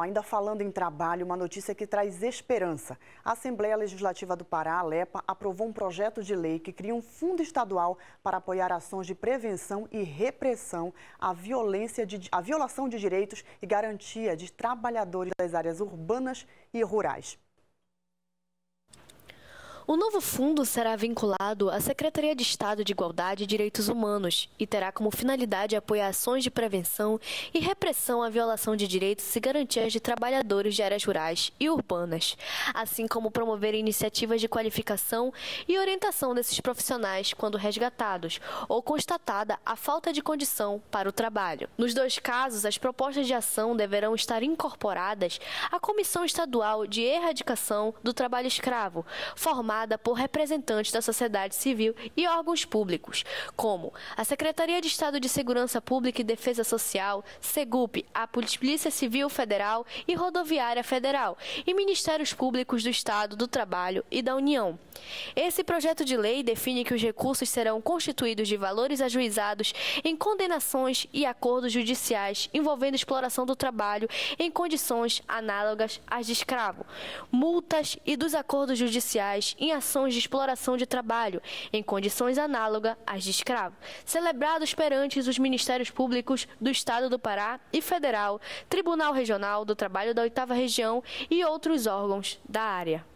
Ainda falando em trabalho, uma notícia que traz esperança. A Assembleia Legislativa do Pará, a LEPA, aprovou um projeto de lei que cria um fundo estadual para apoiar ações de prevenção e repressão à, violência de, à violação de direitos e garantia de trabalhadores das áreas urbanas e rurais. O novo fundo será vinculado à Secretaria de Estado de Igualdade e Direitos Humanos e terá como finalidade apoiar ações de prevenção e repressão à violação de direitos e garantias de trabalhadores de áreas rurais e urbanas, assim como promover iniciativas de qualificação e orientação desses profissionais quando resgatados ou constatada a falta de condição para o trabalho. Nos dois casos, as propostas de ação deverão estar incorporadas à Comissão Estadual de Erradicação do Trabalho Escravo, formada formada por representantes da sociedade civil e órgãos públicos, como a Secretaria de Estado de Segurança Pública e Defesa Social, SEGUP, a Polícia Civil Federal e Rodoviária Federal, e Ministérios Públicos do Estado, do Trabalho e da União. Esse projeto de lei define que os recursos serão constituídos de valores ajuizados em condenações e acordos judiciais envolvendo exploração do trabalho em condições análogas às de escravo, multas e dos acordos judiciais em ações de exploração de trabalho em condições análogas às de escravo, celebrados perante os Ministérios Públicos do Estado do Pará e Federal, Tribunal Regional do Trabalho da Oitava Região e outros órgãos da área.